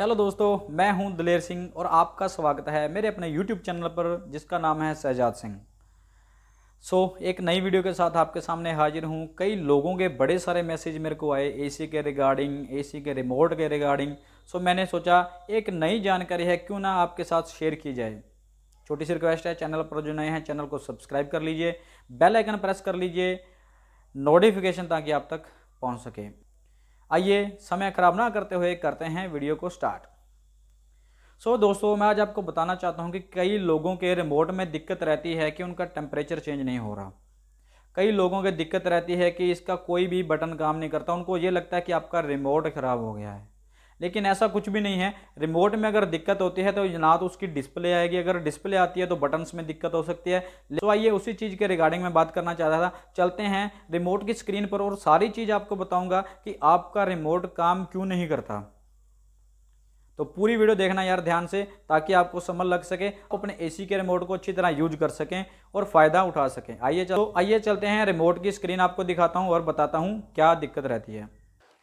hello दोस्तों मैं हूं दलेर सिंह और आपका स्वागत है मेरे अपने यूट्यूब चैनल पर जिसका नाम है सहजाद सिंह सो so, एक नई वीडियो के साथ आपके सामने हाजिर हूं कई लोगों के बड़े सारे मैसेज मेरे को आए एसी के रिगार्डिंग एसी के रिमोट के रिगार्डिंग सो so, मैंने सोचा एक नई जानकारी है क्यों ना आपके साथ शेयर की जाए छोटी सी रिक्वेस्ट है चैनल पर जो नए हैं चैनल को सब्सक्राइब कर लीजिए बेल आइकन प्रेस कर लीजिए नोटिफिकेशन ताकि आप तक पहुँच सके आइए समय खराब ना करते हुए करते हैं वीडियो को स्टार्ट सो so, दोस्तों मैं आज आपको बताना चाहता हूँ कि कई लोगों के रिमोट में दिक्कत रहती है कि उनका टेम्परेचर चेंज नहीं हो रहा कई लोगों के दिक्कत रहती है कि इसका कोई भी बटन काम नहीं करता उनको ये लगता है कि आपका रिमोट ख़राब हो गया है लेकिन ऐसा कुछ भी नहीं है रिमोट में अगर दिक्कत होती है तो ना तो उसकी डिस्प्ले आएगी अगर डिस्प्ले आती है तो बटन्स में दिक्कत हो सकती है तो आइए उसी चीज़ के रिगार्डिंग में बात करना चाहता था चलते हैं रिमोट की स्क्रीन पर और सारी चीज़ आपको बताऊँगा कि आपका रिमोट काम क्यों नहीं करता तो पूरी वीडियो देखना यार ध्यान से ताकि आपको समझ लग सके अपने एसी के रिमोट को अच्छी तरह यूज कर सकें और फ़ायदा उठा सकें आइए चलो तो आइए चलते हैं रिमोट की स्क्रीन आपको दिखाता हूँ और बताता हूँ क्या दिक्कत रहती है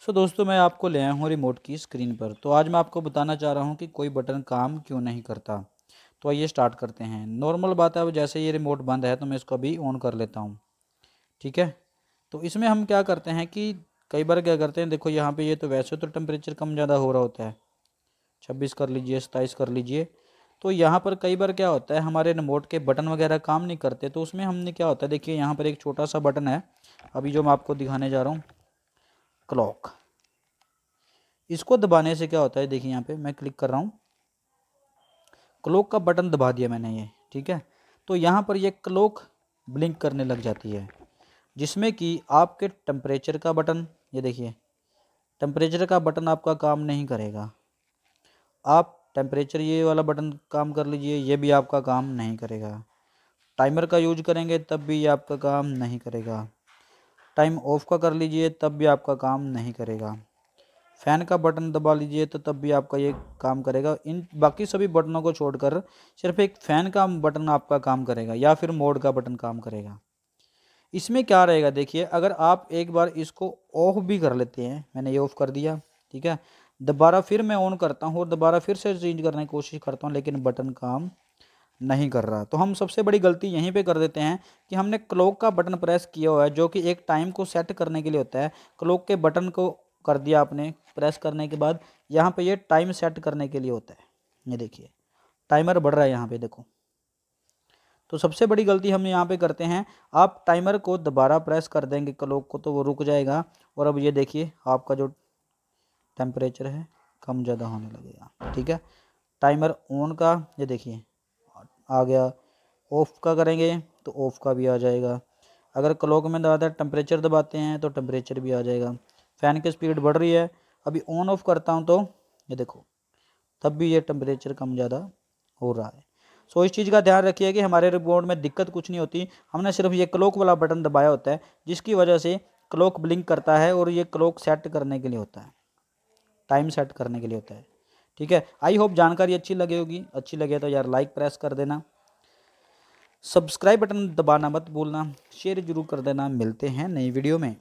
सो so, दोस्तों मैं आपको ले आया हूँ रिमोट की स्क्रीन पर तो आज मैं आपको बताना चाह रहा हूँ कि कोई बटन काम क्यों नहीं करता तो आइए स्टार्ट करते हैं नॉर्मल बात है अब जैसे ये रिमोट बंद है तो मैं इसको अभी ऑन कर लेता हूँ ठीक है तो इसमें हम क्या करते हैं कि कई बार क्या करते हैं देखो यहाँ पे ये तो वैसे तो टेम्परेचर कम ज़्यादा हो रहा होता है छब्बीस कर लीजिए सताईस कर लीजिए तो यहाँ पर कई बार क्या होता है हमारे रिमोट के बटन वगैरह काम नहीं करते तो उसमें हमने क्या होता है देखिए यहाँ पर एक छोटा सा बटन है अभी जो मैं आपको दिखाने जा रहा हूँ क्लॉक इसको दबाने से क्या होता है देखिए यहाँ पे मैं क्लिक कर रहा हूँ क्लॉक का बटन दबा दिया मैंने ये ठीक है तो यहाँ पर ये क्लॉक ब्लिंक करने लग जाती है जिसमें कि आपके टम्परेचर का बटन ये देखिए टम्परेचर का बटन आपका काम नहीं करेगा आप टेम्परेचर ये वाला बटन काम कर लीजिए ये भी आपका काम नहीं करेगा टाइमर का यूज करेंगे तब भी ये आपका काम नहीं करेगा टाइम ऑफ का कर लीजिए तब भी आपका काम नहीं करेगा फ़ैन का बटन दबा लीजिए तो तब भी आपका ये काम करेगा इन बाकी सभी बटनों को छोड़कर सिर्फ एक फ़ैन का बटन आपका काम करेगा या फिर मोड का बटन काम करेगा इसमें क्या रहेगा देखिए अगर आप एक बार इसको ऑफ भी कर लेते हैं मैंने ये ऑफ़ कर दिया ठीक है दोबारा फिर मैं ऑन करता हूँ और दोबारा फिर से चेंज करने की कोशिश करता हूँ लेकिन बटन काम नहीं कर रहा तो हम सबसे बड़ी गलती यहीं पे कर देते हैं कि हमने क्लॉक का बटन प्रेस किया हुआ है जो कि एक टाइम को सेट करने के लिए होता है क्लॉक के बटन को कर दिया आपने प्रेस करने के बाद यहाँ पे ये टाइम सेट करने के लिए होता है ये देखिए टाइमर बढ़ रहा है यहाँ पे देखो तो सबसे बड़ी गलती हम यहाँ पे करते हैं आप टाइमर को दोबारा प्रेस कर देंगे क्लॉक को तो वो रुक जाएगा और अब ये देखिए आपका जो टेम्परेचर है कम ज़्यादा होने लगेगा ठीक है टाइमर ऑन का ये देखिए आ गया ऑफ़ का करेंगे तो ऑफ़ का भी आ जाएगा अगर क्लॉक में ज़्यादा टेम्परेचर दबाते हैं तो टेम्परेचर भी आ जाएगा फ़ैन की स्पीड बढ़ रही है अभी ऑन ऑफ करता हूँ तो ये देखो तब भी ये टेम्परेचर कम ज़्यादा हो रहा है सो इस चीज़ का ध्यान रखिए कि हमारे रिबोर्ड में दिक्कत कुछ नहीं होती हमने सिर्फ ये क्लॉक वाला बटन दबाया होता है जिसकी वजह से क्लॉक ब्लिंक करता है और ये क्लॉक सेट करने के लिए होता है टाइम सेट करने के लिए होता है ठीक है आई होप जानकारी अच्छी लगी होगी अच्छी लगे तो यार लाइक प्रेस कर देना सब्सक्राइब बटन दबाना मत भूलना शेयर जरूर कर देना मिलते हैं नई वीडियो में